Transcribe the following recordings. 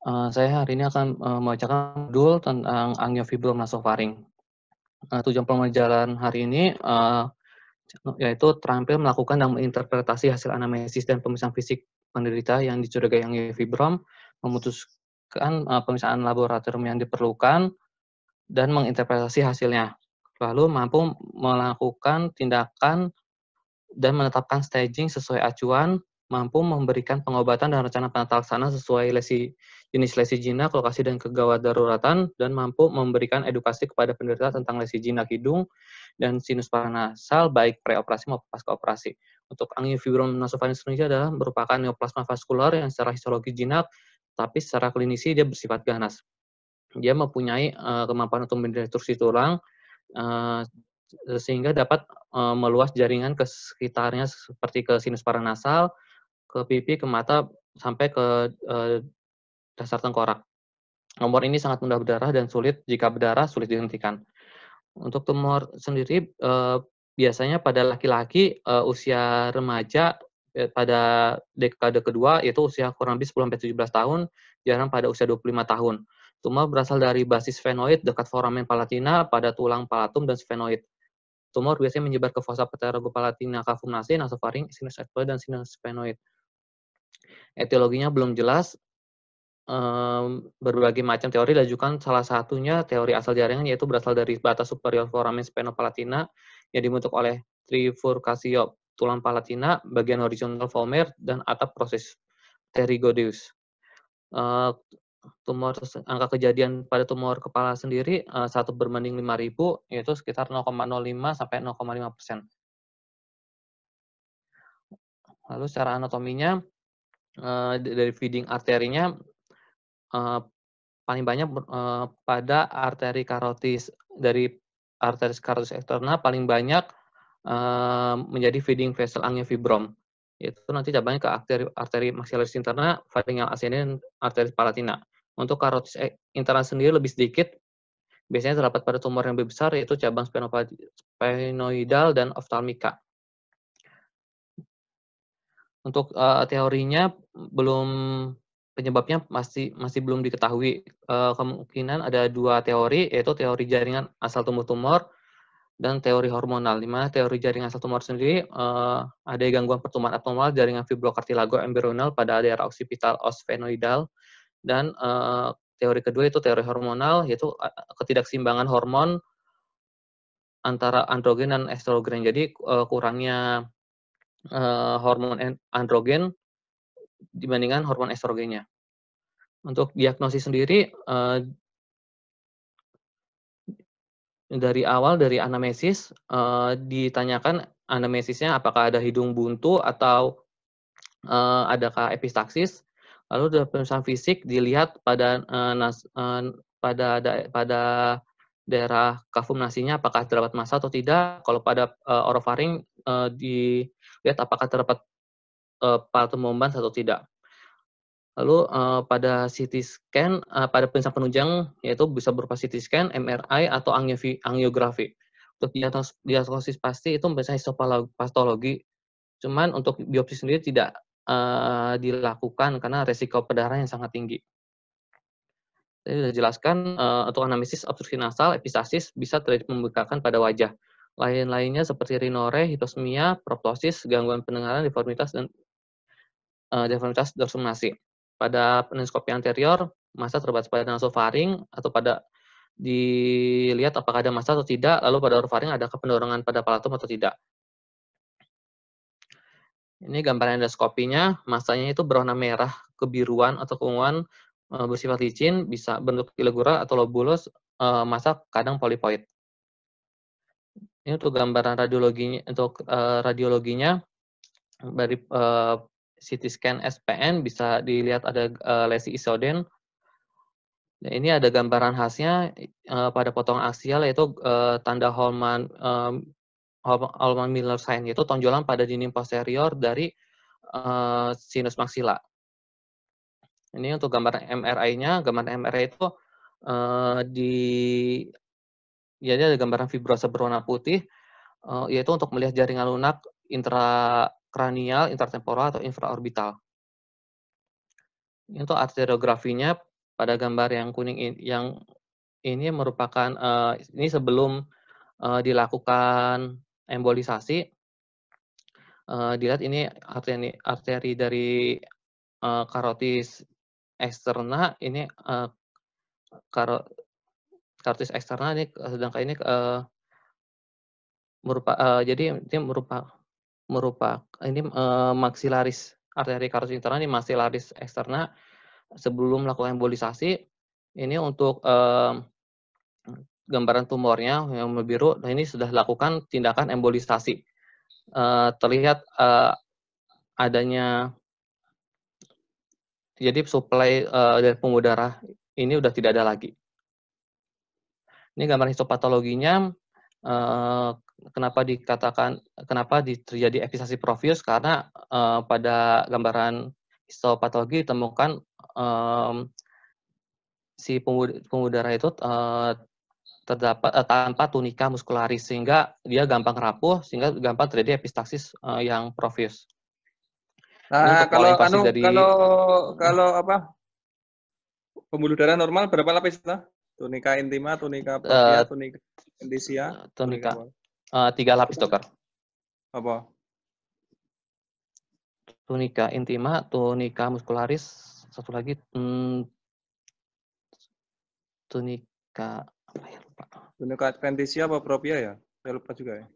Eh, saya hari ini akan uh, membacakan judul tentang angiofibrom nasofaring. Uh, eh, tujuan pembelajaran hari ini uh, yaitu terampil melakukan dan menginterpretasi hasil anamnesis dan pemeriksaan fisik penderita yang dicurigai angiofibrom, memutuskan uh, pemeriksaan laboratorium yang diperlukan, dan menginterpretasi hasilnya. Lalu mampu melakukan tindakan dan menetapkan staging sesuai acuan mampu memberikan pengobatan dan rencana penata laksana sesuai lesi jenis lesi jinak, lokasi dan kegawat daruratan, dan mampu memberikan edukasi kepada penderita tentang lesi jinak hidung dan sinus paranasal baik preoperasi maupun pasca operasi. Untuk angin fibrom nasofarinx Indonesia adalah merupakan neoplasma vaskular yang secara histologi jinak, tapi secara klinisi dia bersifat ganas. Dia mempunyai uh, kemampuan untuk mendestruksi tulang, uh, sehingga dapat uh, meluas jaringan ke sekitarnya seperti ke sinus paranasal, ke pipi, ke mata, sampai ke eh, dasar tengkorak. Nomor ini sangat mudah berdarah dan sulit jika berdarah sulit dihentikan. Untuk tumor sendiri eh, biasanya pada laki-laki eh, usia remaja eh, pada dekade kedua yaitu usia kurang lebih 10 17 tahun, jarang pada usia 25 tahun. Tumor berasal dari basis sphenoid dekat foramen palatina pada tulang palatum dan sphenoid tumor biasanya menyebar ke fosa pterogopalatina, kavum nase, nasofaring, sinus dan sinus sphenoid. Etiologinya belum jelas. Um, berbagai macam teori dilajukan salah satunya teori asal jaringan yaitu berasal dari batas superior foramen spenopalatina yang dibentuk oleh trifurcasio tulang palatina, bagian horizontal vomer, dan atap proses pterygodeus. Uh, eh, tumor angka kejadian pada tumor kepala sendiri eh, satu uh, berbanding 5000 yaitu sekitar 0,05 sampai 0,5 persen. Lalu secara anatominya uh, dari feeding arterinya uh, paling banyak uh, pada arteri karotis dari arteri karotis eksternal paling banyak uh, menjadi feeding vessel fibrom yaitu nanti cabangnya ke arteri arteri maxillaris interna, faringal ascending, arteri palatina. Untuk karotis e-, interna sendiri lebih sedikit, biasanya terdapat pada tumor yang lebih besar yaitu cabang spinoidal dan oftalmika untuk uh, teorinya belum penyebabnya masih masih belum diketahui. Uh, kemungkinan ada dua teori yaitu teori jaringan asal tumbuh tumor dan teori hormonal. Di teori jaringan asal tumor sendiri uh, ada gangguan pertumbuhan abnormal jaringan fibrokartilago embrional pada daerah occipital osphenoidal dan uh, teori kedua itu teori hormonal yaitu ketidakseimbangan hormon antara androgen dan estrogen. Jadi uh, kurangnya uh, hormon androgen dibandingkan hormon estrogennya. Untuk diagnosis sendiri uh, dari awal dari anamnesis uh, ditanyakan anamnesisnya apakah ada hidung buntu atau uh, adakah epistaxis. Lalu dari pemeriksaan fisik dilihat pada uh, nas, uh, pada da, pada daerah kafum nasinya apakah terdapat massa atau tidak. Kalau pada uh, orofaring uh, dilihat apakah terdapat uh, eh, paltomoban atau tidak. Lalu uh, pada CT scan, uh, pada pemeriksaan penunjang yaitu bisa berupa CT scan, MRI atau angiografi. Untuk diagnosis pasti itu bisa histopatologi. Cuman untuk biopsi sendiri tidak uh, dilakukan karena resiko pendarahan yang sangat tinggi. saya sudah jelaskan uh, untuk anamnesis obstruksi nasal epistasis bisa terjadi pembekakan pada wajah lain-lainnya seperti rinore, hitosmia, proptosis, gangguan pendengaran, deformitas, dan uh, deformitas dorsumnasi. Pada peninskopi anterior, masa terbatas pada nasofaring atau pada dilihat apakah ada masa atau tidak, lalu pada orofaring ada kependorongan pada palatum atau tidak. Ini gambaran endoskopinya, masanya itu berwarna merah, kebiruan atau keunguan, eh, bersifat licin, bisa bentuk ilegura atau lobulus, eh, masa kadang polipoid. Ini untuk gambaran radiologinya untuk uh, radiologinya dari uh, eh, CT scan SPN bisa dilihat ada uh, lesi isoden. Nah, ini ada gambaran khasnya uh, pada potongan aksial yaitu uh, tanda Holman uh, Holman Miller sign yaitu tonjolan pada dinding posterior dari uh, sinus maksila. Ini untuk gambaran MRI-nya, gambaran MRI itu uh, di ya ini ada gambaran fibrosa berwarna putih, uh, yaitu untuk melihat jaringan lunak intrakranial, intertemporal, atau infraorbital. Ini Untuk arteriografinya pada gambar yang kuning ini, yang ini merupakan uh, ini sebelum uh, dilakukan embolisasi. Uh, dilihat ini arteri, arteri dari uh, karotis eksterna ini uh, karo, kartis eksternal ini sedangkan ini uh, eh, merupakan uh, eh, jadi ini merupakan merupa ini uh, maksilaris arteri kartis internal ini maksilaris eksternal sebelum melakukan embolisasi ini untuk uh, gambaran tumornya yang biru nah ini sudah lakukan tindakan embolisasi uh, terlihat uh, adanya jadi suplai uh, dari pembuluh darah ini sudah tidak ada lagi ini gambar histopatologinya eh, kenapa dikatakan kenapa terjadi episasi profius? karena eh, pada gambaran histopatologi ditemukan eh, si si pengudara itu terdapat tanpa tunika muskularis sehingga dia gampang rapuh sehingga gampang terjadi epistaksis yang profius. Nah, kalau anu, dari, kalau hmm. kalau apa pembuluh darah normal berapa lapis lah? Tunika intima, tunika propia, uh, tunika indisia. Tunika. uh, tiga lapis, dokter. Apa? Tunika intima, tunika muscularis, satu lagi hmm, tunika apa ya lupa. Tunika adventitia apa propia ya? Saya lupa juga ya.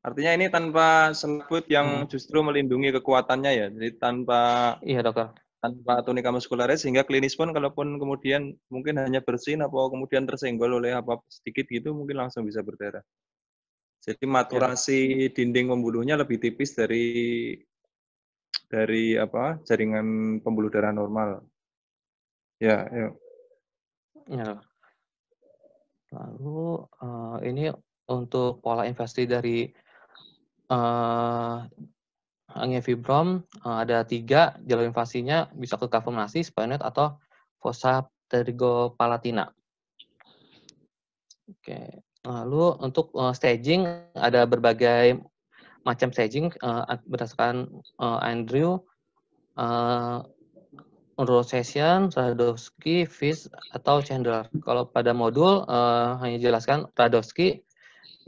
Artinya ini tanpa selaput yang hmm. justru melindungi kekuatannya ya. Jadi tanpa Iya, Dokter tanpa tunika muskularis sehingga klinis pun kalaupun kemudian mungkin hanya bersin atau kemudian tersenggol oleh apa sedikit gitu mungkin langsung bisa berdarah. Jadi maturasi ya. dinding pembuluhnya lebih tipis dari dari apa jaringan pembuluh darah normal. Ya, yuk. Ya. ya. Lalu uh, ini untuk pola investasi dari uh, fibrom uh, ada tiga jalur invasinya bisa ke kafum nasi, spinoid atau fossa pterygopalatina. Oke, lalu untuk uh, staging ada berbagai macam staging uh, berdasarkan uh, Andrew, uh, Rosesian, Radowski, Fish, atau Chandler. Kalau pada modul uh, hanya jelaskan Radowski,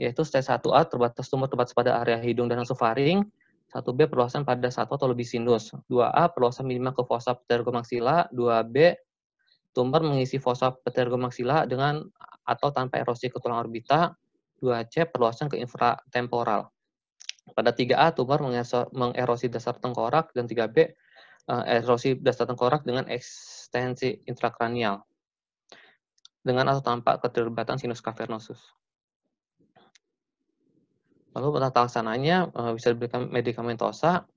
yaitu stage 1A terbatas tumor terbatas pada area hidung dan nasofaring, 1B perluasan pada satu atau lebih sinus, 2A perluasan minimal ke fosa ptergomaxilla, 2B tumor mengisi fosa ptergomaxilla dengan atau tanpa erosi ke tulang orbita, 2C perluasan ke infratemporal. Pada 3A tumor mengerosi dasar tengkorak dan 3B eh, erosi dasar tengkorak dengan ekstensi intrakranial dengan atau tanpa keterlibatan sinus cavernosus. Lalu tata laksananya uh, eh, bisa diberikan medikamentosa,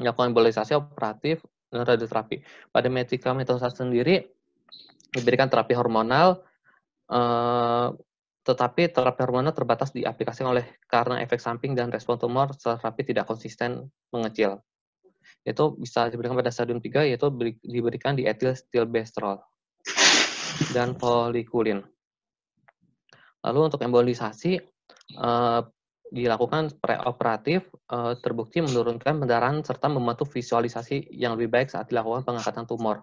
melakukan embolisasi operatif, dan radioterapi. Pada medikamentosa sendiri diberikan terapi hormonal, uh, tetapi terapi hormonal terbatas diaplikasikan oleh karena efek samping dan respon tumor terapi tidak konsisten mengecil. Itu bisa diberikan pada stadium 3, yaitu diberikan di etil stilbestrol dan polikulin. Lalu untuk embolisasi, eh, dilakukan preoperatif uh, terbukti menurunkan pendarahan serta membantu visualisasi yang lebih baik saat dilakukan pengangkatan tumor.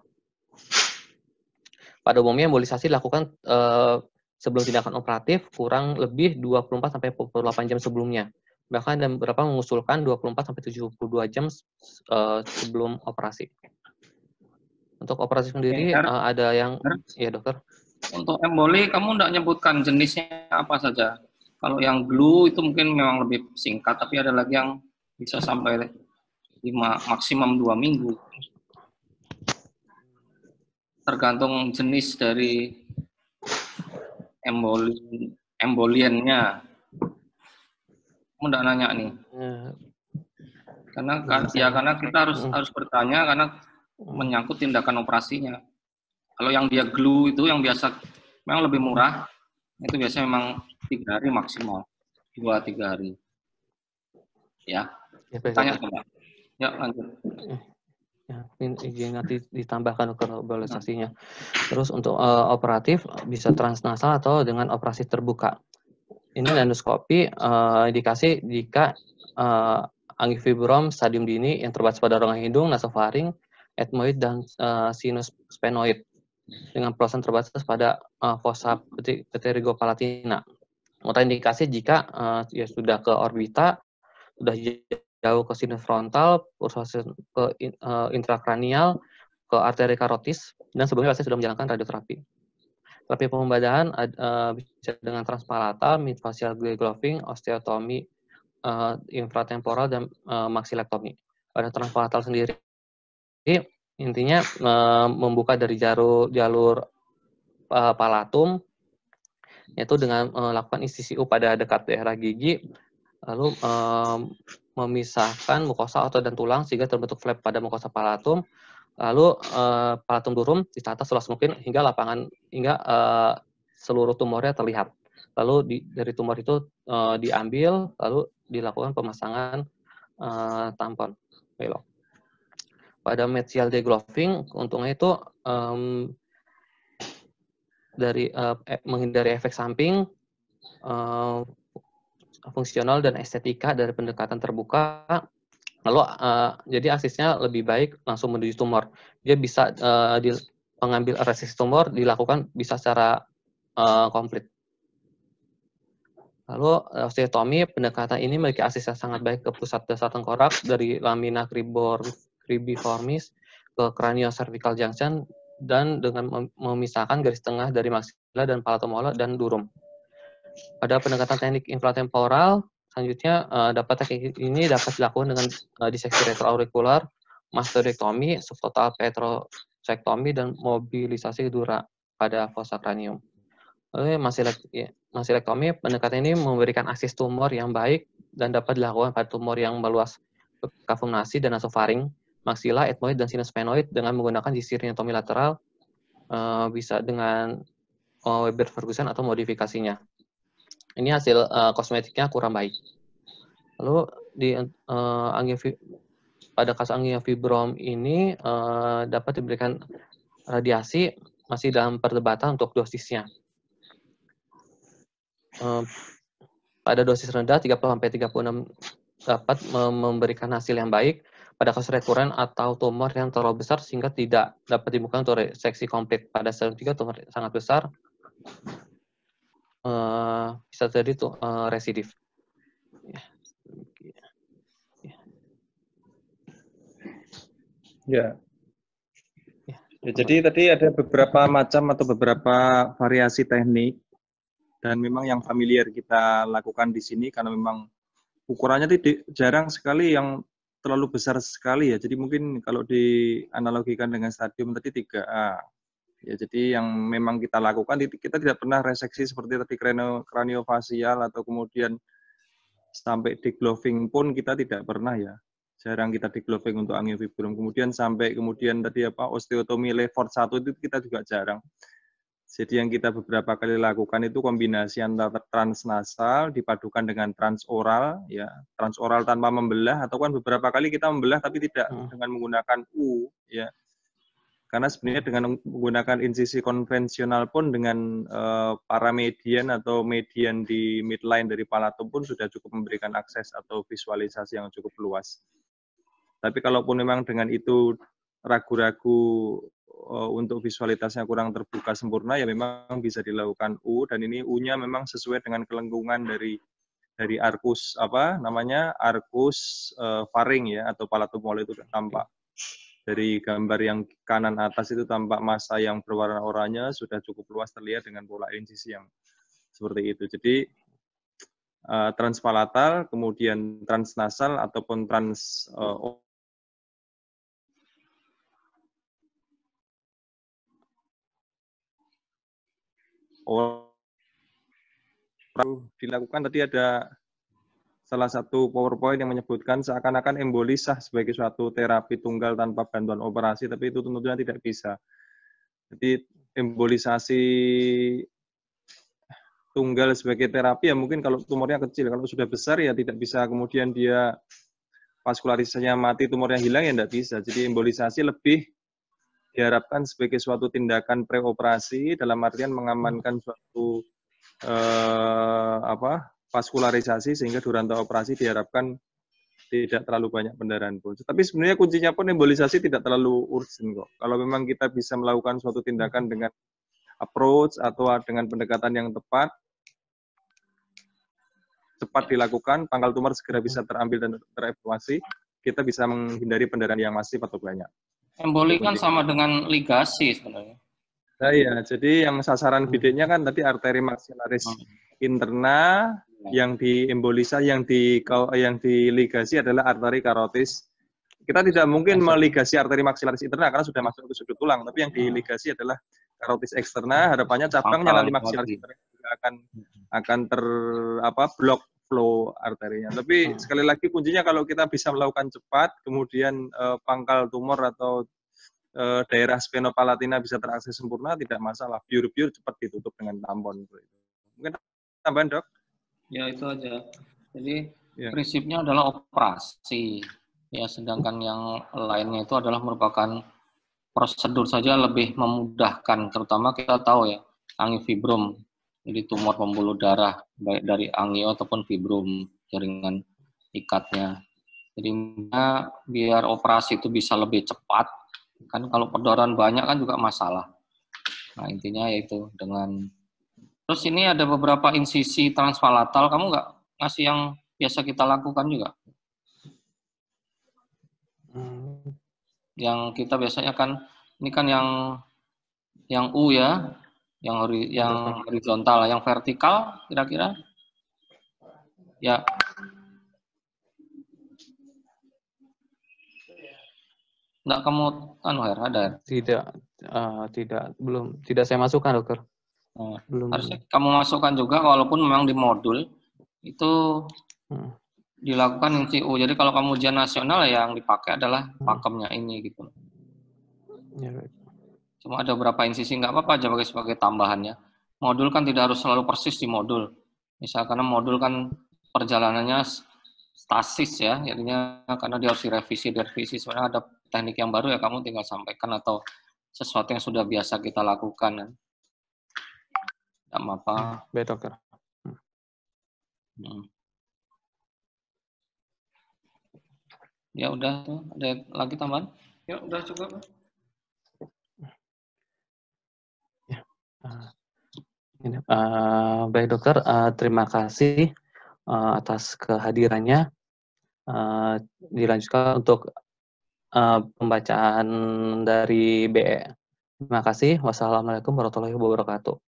Pada umumnya embolisasi dilakukan uh, sebelum tindakan operatif kurang lebih 24 sampai 48 jam sebelumnya. Bahkan ada beberapa mengusulkan 24 sampai 72 jam uh, sebelum operasi. Untuk operasi sendiri ya, ada yang ya dokter. Untuk emboli kamu tidak menyebutkan jenisnya apa saja? Kalau yang glue itu mungkin memang lebih singkat, tapi ada lagi yang bisa sampai lima maksimum dua minggu. Tergantung jenis dari emboli, emboliannya. Kamu nanya nih. Karena ya karena kita harus hmm. harus bertanya karena menyangkut tindakan operasinya. Kalau yang dia glue itu yang biasa memang lebih murah, itu biasanya memang tiga hari maksimal dua tiga hari ya, ya tanya coba ya lanjut ya, izin nanti ditambahkan globalisasinya terus untuk uh, operatif bisa transnasal atau dengan operasi terbuka ini endoskopi uh, eh, indikasi jika uh, stadium dini yang terbatas pada ruang hidung nasofaring etmoid dan uh, sinus sphenoid dengan perluasan terbatas pada uh, eh, fosa pterigo palatina. Kontraindikasi jika uh, ya sudah ke orbita, sudah jauh ke sinus frontal, ke eh, intrakranial, ke arteri karotis, dan sebelumnya pasien sudah menjalankan radioterapi. Terapi pembedahan uh, bisa dengan transpalatal, midfacial glowing, osteotomi, uh, infratemporal, dan uh, maxilectomy. Pada transpalatal sendiri, intinya eh, membuka dari jalur jalur eh, palatum yaitu dengan melakukan eh, istisiu pada dekat daerah gigi lalu memisahkan mukosa otot dan tulang sehingga terbentuk flap pada mukosa palatum lalu palatum durum ditata seluas mungkin hingga lapangan hingga seluruh tumornya terlihat lalu di, dari tumor itu diambil lalu dilakukan pemasangan tampon belok pada material gloving untungnya itu um, dari uh, menghindari efek samping uh, fungsional dan estetika dari pendekatan terbuka lalu uh, jadi aksisnya lebih baik langsung menuju tumor dia bisa uh, di, pengambil resis tumor dilakukan bisa secara uh, komplit Lalu osteotomi pendekatan ini memiliki akses yang sangat baik ke pusat dasar tengkorak dari lamina kribor cribiformis ke cervical junction dan dengan memisahkan garis tengah dari maxilla dan palatomola dan durum. Pada pendekatan teknik infratemporal, selanjutnya uh, dapat teknik ini dapat dilakukan dengan uh, diseksi retroaurikular, mastoidectomy, subtotal petrosektomi dan mobilisasi dura pada fossa cranium. Lalu ya, masilektomi pendekatan ini memberikan akses tumor yang baik dan dapat dilakukan pada tumor yang meluas ke dan nasofaring maksila, etmoid, dan sinus sphenoid dengan menggunakan sisirnya tomi lateral uh, eh, bisa dengan uh, Weber Ferguson atau modifikasinya. Ini hasil uh, kosmetiknya kurang baik. Lalu di uh, angin pada kasus fibrom ini uh, dapat diberikan radiasi masih dalam perdebatan untuk dosisnya. Uh, pada dosis rendah 30 sampai 36 dapat memberikan hasil yang baik pada kasus rekuren atau tumor yang terlalu besar sehingga tidak dapat dibuka untuk reseksi komplit. Pada stadium 3 tumor sangat besar uh, bisa jadi tuh eh, residiv. residif. Ya ya. ya. ya, jadi tadi ada beberapa macam atau beberapa variasi teknik dan memang yang familiar kita lakukan di sini karena memang ukurannya tidak jarang sekali yang terlalu besar sekali ya. Jadi mungkin kalau dianalogikan dengan stadium tadi 3A. Ya, jadi yang memang kita lakukan kita tidak pernah reseksi seperti tadi kranio, kraniofasial atau kemudian sampai degloving pun kita tidak pernah ya. Jarang kita degloving untuk angiofibrom. Kemudian sampai kemudian tadi apa osteotomi level 1 itu kita juga jarang. Jadi yang kita beberapa kali lakukan itu kombinasi antara transnasal dipadukan dengan transoral, ya transoral tanpa membelah, atau kan beberapa kali kita membelah tapi tidak hmm. dengan menggunakan u, ya. Karena sebenarnya dengan menggunakan insisi konvensional pun dengan uh, eh, paramedian atau median di midline dari palatum pun sudah cukup memberikan akses atau visualisasi yang cukup luas. Tapi kalaupun memang dengan itu ragu-ragu Eh, untuk visualitasnya kurang terbuka sempurna ya memang bisa dilakukan U dan ini U-nya memang sesuai dengan kelengkungan dari dari arkus apa namanya arkus uh, faring ya atau palatumol itu tampak dari gambar yang kanan atas itu tampak masa yang berwarna oranye sudah cukup luas terlihat dengan pola insisi yang seperti itu. Jadi uh, transpalatal kemudian transnasal ataupun trans uh, orang dilakukan tadi ada salah satu PowerPoint yang menyebutkan seakan-akan emboli sah sebagai suatu terapi tunggal tanpa bantuan operasi, tapi itu tentunya tidak bisa. Jadi embolisasi tunggal sebagai terapi ya mungkin kalau tumornya kecil, kalau sudah besar ya tidak bisa kemudian dia vaskularisasinya mati, tumornya hilang ya tidak bisa. Jadi embolisasi lebih diharapkan sebagai suatu tindakan preoperasi dalam artian mengamankan suatu eh, apa vaskularisasi sehingga durante operasi diharapkan tidak terlalu banyak pendarahan pun. Tapi sebenarnya kuncinya pun embolisasi tidak terlalu urgent kok. Kalau memang kita bisa melakukan suatu tindakan dengan approach atau dengan pendekatan yang tepat, cepat dilakukan, pangkal tumor segera bisa terambil dan terevaluasi, kita bisa menghindari pendarahan yang masif atau banyak. Emboli kan sama dengan ligasi sebenarnya. Nah, iya, jadi yang sasaran bidiknya kan tadi arteri maksilaris hmm. interna, iya. yang di embolisa, yang di yang di ligasi adalah arteri karotis. Kita tidak mungkin iya, meligasi arteri maksilaris interna karena sudah masuk ke sudut tulang, tapi yang di iya. ligasi adalah karotis eksterna. Harapannya cabangnya nanti maksilaris interna juga akan akan ter apa blok flow arterinya. Tapi hmm. sekali lagi kuncinya kalau kita bisa melakukan cepat, kemudian uh, pangkal tumor atau uh, daerah spenopalatina bisa terakses sempurna, tidak masalah. pure pure cepat ditutup dengan tampon. Mungkin tambahan dok? Ya itu aja. Jadi ya. prinsipnya adalah operasi. Ya sedangkan yang lainnya itu adalah merupakan prosedur saja lebih memudahkan, terutama kita tahu ya, angifibrom jadi tumor pembuluh darah baik dari angio ataupun fibrom jaringan ikatnya. Jadi biar operasi itu bisa lebih cepat, kan kalau peredaran banyak kan juga masalah. Nah intinya yaitu dengan terus ini ada beberapa insisi transpalatal, kamu nggak ngasih yang biasa kita lakukan juga? Hmm. Yang kita biasanya kan ini kan yang yang U ya, yang hori yang horizontal yang vertikal kira-kira ya nggak kamu anu her ada tidak uh, tidak belum tidak saya masukkan dokter nah, belum harusnya kamu masukkan juga walaupun memang di modul itu hmm. dilakukan CU. jadi kalau kamu ujian nasional ya yang dipakai adalah hmm. pakemnya ini gitu ya, baik cuma ada beberapa insisi nggak apa-apa aja sebagai sebagai tambahannya modul kan tidak harus selalu persis di modul misal karena modul kan perjalanannya stasis ya jadinya karena dia harus direvisi direvisi sebenarnya ada teknik yang baru ya kamu tinggal sampaikan atau sesuatu yang sudah biasa kita lakukan kan tidak apa betul hmm. ya udah tuh ada lagi tambahan ya udah cukup Uh, baik dokter, uh, terima kasih uh, atas kehadirannya. Uh, dilanjutkan untuk uh, pembacaan dari BE. Terima kasih. Wassalamualaikum warahmatullahi wabarakatuh.